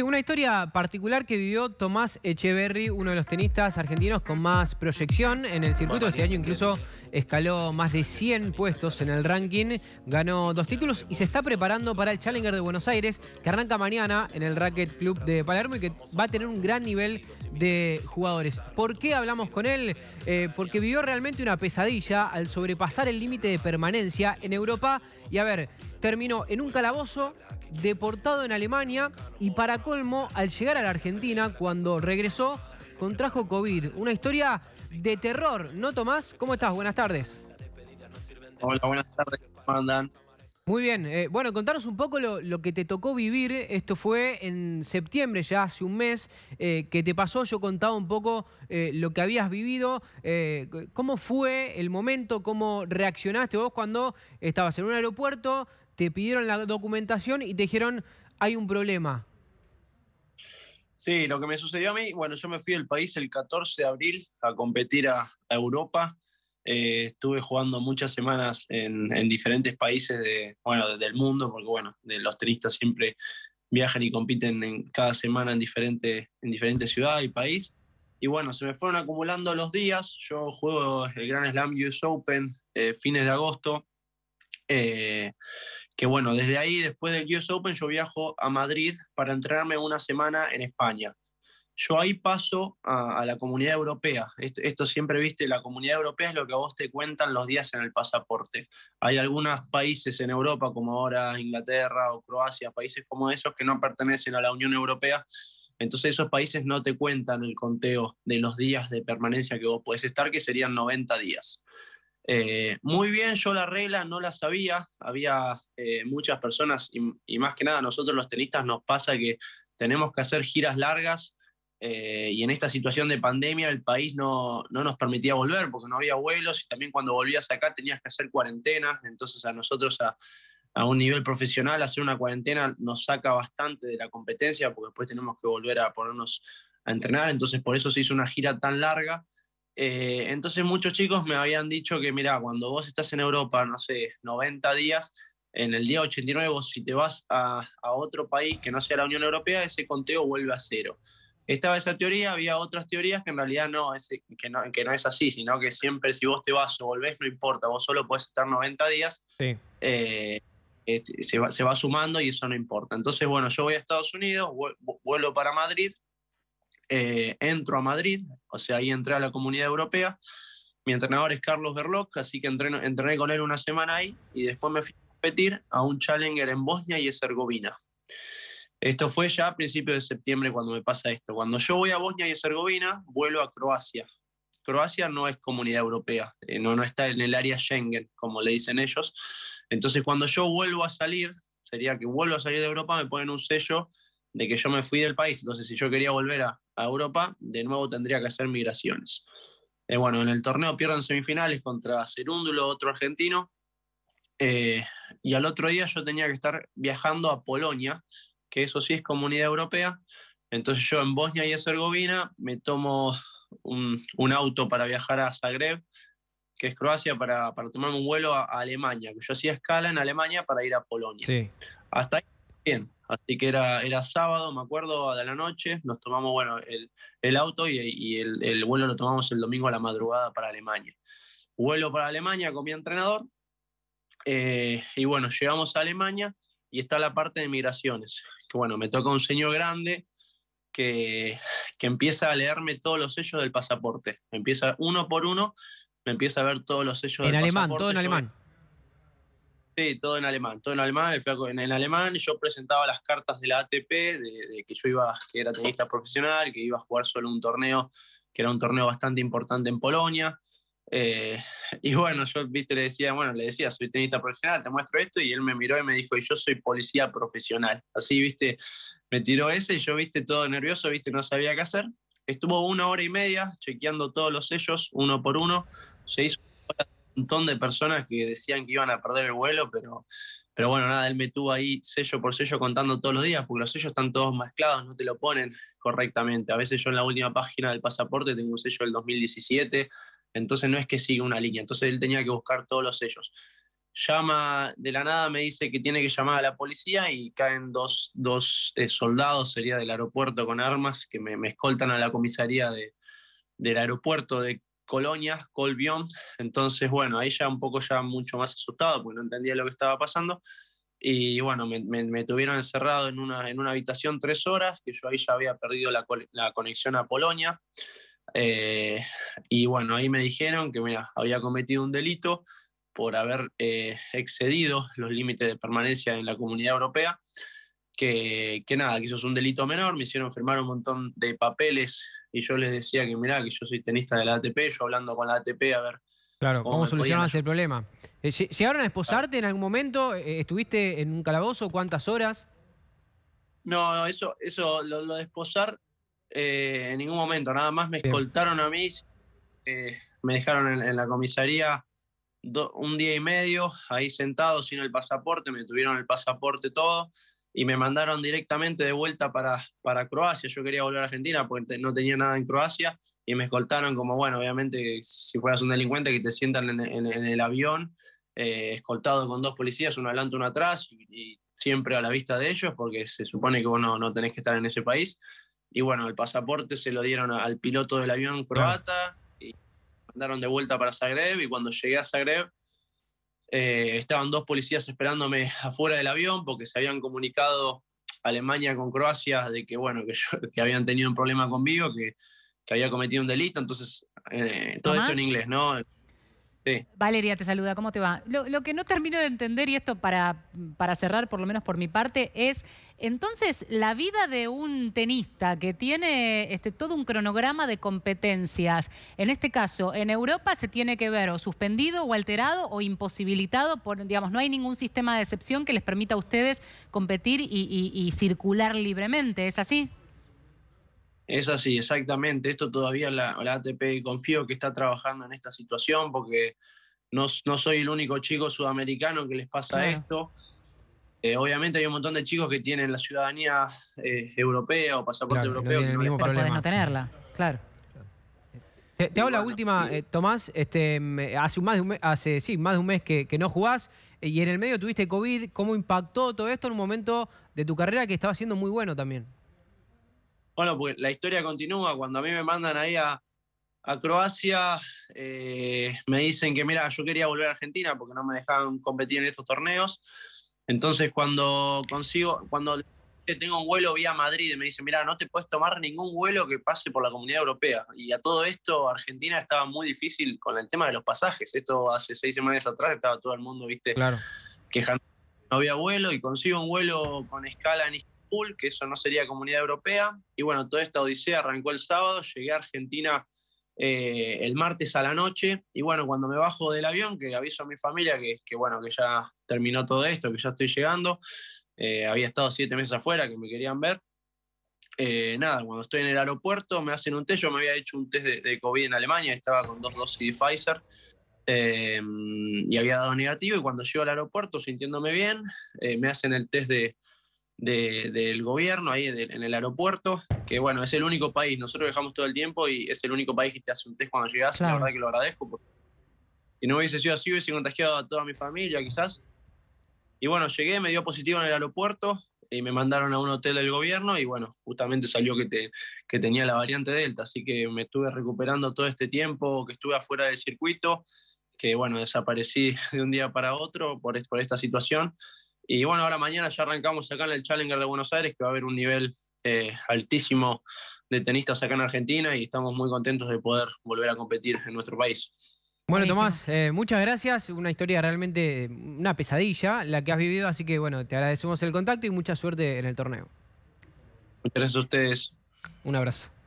una historia particular que vivió Tomás Echeverry, uno de los tenistas argentinos con más proyección en el circuito. Este año incluso escaló más de 100 puestos en el ranking, ganó dos títulos y se está preparando para el Challenger de Buenos Aires, que arranca mañana en el Racket Club de Palermo y que va a tener un gran nivel de jugadores. ¿Por qué hablamos con él? Eh, porque vivió realmente una pesadilla al sobrepasar el límite de permanencia en Europa y a ver, terminó en un calabozo, deportado en Alemania y para colmo, al llegar a la Argentina, cuando regresó, contrajo COVID. Una historia de terror, ¿no, Tomás? ¿Cómo estás? Buenas tardes. Hola, buenas tardes. ¿Cómo andan? Muy bien, eh, bueno, contanos un poco lo, que te tocó vivir, esto fue en septiembre, ya hace un mes, eh, que te pasó, yo contaba un poco eh, lo que habías vivido, cómo fue el momento, cómo reaccionaste vos cuando estabas en un aeropuerto, te pidieron la documentación y te dijeron, hay un problema. Sí, lo que me sucedió a mí, bueno, yo me fui del país el 14 de abril a competir a Europa, eh, estuve jugando muchas semanas en, diferentes países de, bueno, del mundo, porque bueno, de los tenistas siempre viajan y compiten en, cada semana en diferentes en diferente ciudad y país. Y bueno, se me fueron acumulando los días. Yo juego el Grand Slam US Open eh, fines de agosto. Eh, que bueno, desde ahí, después del US Open, yo viajo a Madrid para entrenarme una semana en España yo ahí paso a, la comunidad europea. Esto, siempre, viste, la comunidad europea es lo que a vos te cuentan los días en el pasaporte. Hay algunos países en Europa, como ahora Inglaterra o Croacia, países como esos que no pertenecen a la Unión Europea. Entonces esos países no te cuentan el conteo de los días de permanencia que vos podés estar, que serían 90 días. Eh, muy bien, yo la regla no la sabía, había eh, muchas personas y, y más que nada nosotros los tenistas nos pasa que tenemos que hacer giras largas eh, y en esta situación de pandemia el país no, no, nos permitía volver porque no había vuelos y también cuando volvías acá tenías que hacer cuarentenas, entonces a nosotros a, a, un nivel profesional hacer una cuarentena nos saca bastante de la competencia porque después tenemos que volver a ponernos a entrenar, entonces por eso se hizo una gira tan larga. Eh, entonces muchos chicos me habían dicho que, mira, cuando vos estás en Europa, no sé, 90 días, en el día 89, vos si te vas a, a otro país que no sea la Unión Europea, ese conteo vuelve a cero. Estaba esa teoría, había otras teorías que en realidad no es, que no, es así, sino que siempre si vos te vas o volvés, no importa, vos solo puedes estar 90 días, eh, este, se, va, sumando y eso no importa. Entonces, bueno, yo voy a Estados Unidos, vuelo para Madrid, eh, entro a Madrid, o sea, ahí entré a la comunidad europea, mi entrenador es Carlos Berloc, así que entreno, entrené con él una semana ahí y después me fui a competir a un challenger en Bosnia y Herzegovina. Esto fue ya a principios de septiembre cuando me pasa esto. Cuando yo voy a Bosnia y Herzegovina, vuelo a Croacia. Croacia no es comunidad europea, eh, no, no está en el área Schengen, como le dicen ellos. Entonces, cuando yo vuelvo a salir, sería que vuelvo a salir de Europa, me ponen un sello de que yo me fui del país. Entonces, si yo quería volver a, Europa, de nuevo tendría que hacer migraciones. Eh, bueno, en el torneo pierden semifinales contra Cerúndulo, otro argentino. Eh, y al otro día yo tenía que estar viajando a Polonia que eso sí es comunidad europea. Entonces yo en Bosnia y Herzegovina me tomo un, auto para viajar a Zagreb, que es Croacia, para, para tomarme un vuelo a, Alemania, que yo hacía escala en Alemania para ir a Polonia. Hasta ahí bien. Así que era, era sábado, me acuerdo, de la noche. Nos tomamos, bueno, el, auto y, el, vuelo lo tomamos el domingo a la madrugada para Alemania. Vuelo para Alemania con mi entrenador. Eh, y bueno, llegamos a Alemania y está la parte de migraciones bueno, me toca un señor grande que, empieza a leerme todos los sellos del pasaporte. empieza uno por uno, me empieza a ver todos los sellos del pasaporte. en alemán, todo en alemán. Sí, todo en alemán, todo en alemán, en, alemán. Yo presentaba las cartas de la ATP, de, de, que yo iba, que era tenista profesional, que iba a jugar solo un torneo, que era un torneo bastante importante en Polonia. Eh, y bueno, yo viste, le decía, bueno, le decía, soy tenista profesional, te muestro esto, y él me miró y me dijo, yo soy policía profesional. Así, viste, me tiró ese y yo, viste, todo nervioso, viste, no sabía qué hacer. Estuvo una hora y media chequeando todos los sellos, uno por uno. Se hizo un montón de personas que decían que iban a perder el vuelo, pero, pero bueno, nada, él me tuvo ahí sello por sello contando todos los días, porque los sellos están todos mezclados, no te lo ponen correctamente. A veces yo en la última página del pasaporte tengo un sello del 2017 entonces no es que siga una línea. Entonces él tenía que buscar todos los sellos. Llama de la nada, me dice que tiene que llamar a la policía y caen dos, eh, soldados, sería del aeropuerto con armas, que me, escoltan a la comisaría de, del aeropuerto de Colonia, Colbión. Entonces, bueno, ahí ya un poco ya mucho más asustado, porque no entendía lo que estaba pasando. Y bueno, me, tuvieron encerrado en una, en una habitación tres horas, que yo ahí ya había perdido la, la conexión a Polonia. Eh, y bueno, ahí me dijeron que mira, había cometido un delito por haber eh, excedido los límites de permanencia en la comunidad europea, que, que, nada, que eso es un delito menor, me hicieron firmar un montón de papeles y yo les decía que mira, que yo soy tenista de la ATP, yo hablando con la ATP a ver... Claro, ¿cómo, ¿cómo el problema? Eh, ¿Llegaron a esposarte en algún momento? ¿Estuviste en un calabozo? ¿Cuántas horas? No, eso, eso lo, lo de esposar eh, en ningún momento, nada más me escoltaron a mí, eh, me dejaron en, la comisaría un día y medio, ahí sentado sin el pasaporte, me tuvieron el pasaporte todo y me mandaron directamente de vuelta para, para Croacia. Yo quería volver a Argentina porque no tenía nada en Croacia y me escoltaron como, bueno, obviamente si fueras un delincuente que te sientan en, el avión. Eh, escoltado con dos policías, uno adelante, uno atrás, y, siempre a la vista de ellos, porque se supone que vos no tenés que estar en ese país y bueno, el pasaporte se lo dieron al piloto del avión croata y andaron mandaron de vuelta para Zagreb y cuando llegué a Zagreb eh, estaban dos policías esperándome afuera del avión porque se habían comunicado Alemania con Croacia de que bueno, que, habían tenido un problema conmigo, que, había cometido un delito, entonces eh, todo esto en inglés, ¿no? Valeria te saluda, ¿cómo te va? Lo, que no termino de entender, y esto para, para cerrar, por lo menos por mi parte, es entonces la vida de un tenista que tiene este, todo un cronograma de competencias, en este caso, en Europa se tiene que ver o suspendido o alterado o imposibilitado, por, digamos, no hay ningún sistema de excepción que les permita a ustedes competir y, y circular libremente, ¿es así? Es así, exactamente. Esto todavía la, ATP confío que está trabajando en esta situación porque no, soy el único chico sudamericano que les pasa esto. Eh, obviamente hay un montón de chicos que tienen la ciudadanía eh, europea o pasaporte europeo. No que no, mismo no tenerla, claro. Te, hago la última, eh, Tomás. Este, hace más de un mes, hace, sí, más de un mes que, que no jugás y en el medio tuviste COVID. ¿Cómo impactó todo esto en un momento de tu carrera que estaba siendo muy bueno también? Bueno, pues la historia continúa. Cuando a mí me mandan ahí a, Croacia, eh, me dicen que, mira, yo quería volver a Argentina porque no me dejaban competir en estos torneos. Entonces, cuando consigo, cuando tengo un vuelo vía Madrid, me dicen, mira, no te puedes tomar ningún vuelo que pase por la Comunidad Europea. Y a todo esto, Argentina estaba muy difícil con el tema de los pasajes. Esto hace seis semanas atrás estaba todo el mundo, viste, quejando. No había vuelo y consigo un vuelo con escala en que eso no sería comunidad europea. Y bueno, toda esta odisea arrancó el sábado, llegué a Argentina eh, el martes a la noche. Y bueno, cuando me bajo del avión, que aviso a mi familia que, que bueno, que ya terminó todo esto, que ya estoy llegando. Eh, había estado siete meses afuera, que me querían ver. Eh, nada, cuando estoy en el aeropuerto me hacen un test, yo me había hecho un test de, de COVID en Alemania, estaba con dos dosis de Pfizer em, y había dado negativo y cuando llego al aeropuerto sintiéndome bien, me hacen el test de, del gobierno ahí en el, aeropuerto, que bueno, es el único país, nosotros viajamos todo el tiempo y es el único país que te hace un test cuando llegas, la verdad que lo agradezco. Porque si no hubiese sido así, hubiese contagiado a toda mi familia quizás. Y bueno, llegué, me dio positivo en el aeropuerto y me mandaron a un hotel del gobierno y bueno, justamente salió que, te, que tenía la variante Delta, así que me estuve recuperando todo este tiempo que estuve afuera del circuito, que bueno, desaparecí de un día para otro por, por esta situación. Y bueno, ahora mañana ya arrancamos acá en el Challenger de Buenos Aires, que va a haber un nivel eh, altísimo de tenistas acá en Argentina y estamos muy contentos de poder volver a competir en nuestro país. Bueno, Tomás, eh, muchas gracias. Una historia realmente, una pesadilla la que has vivido, así que bueno, te agradecemos el contacto y mucha suerte en el torneo. Muchas gracias a ustedes. Un abrazo.